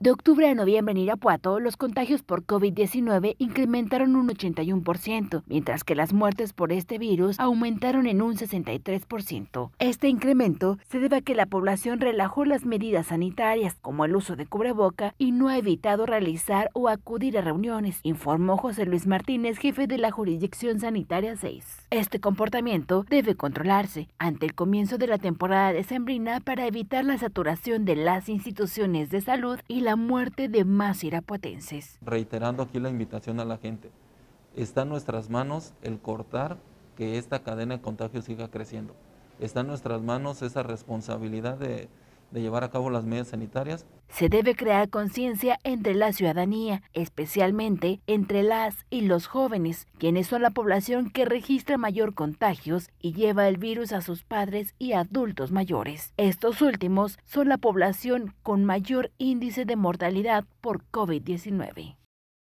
De octubre a noviembre en Irapuato, los contagios por COVID-19 incrementaron un 81%, mientras que las muertes por este virus aumentaron en un 63%. Este incremento se debe a que la población relajó las medidas sanitarias, como el uso de cubreboca, y no ha evitado realizar o acudir a reuniones, informó José Luis Martínez, jefe de la Jurisdicción Sanitaria 6. Este comportamiento debe controlarse ante el comienzo de la temporada decembrina para evitar la saturación de las instituciones de salud y la la muerte de más irapuatenses. Reiterando aquí la invitación a la gente, está en nuestras manos el cortar que esta cadena de contagio siga creciendo. Está en nuestras manos esa responsabilidad de, de llevar a cabo las medidas sanitarias. Se debe crear conciencia entre la ciudadanía, especialmente entre las y los jóvenes, quienes son la población que registra mayor contagios y lleva el virus a sus padres y adultos mayores. Estos últimos son la población con mayor índice de mortalidad por COVID-19.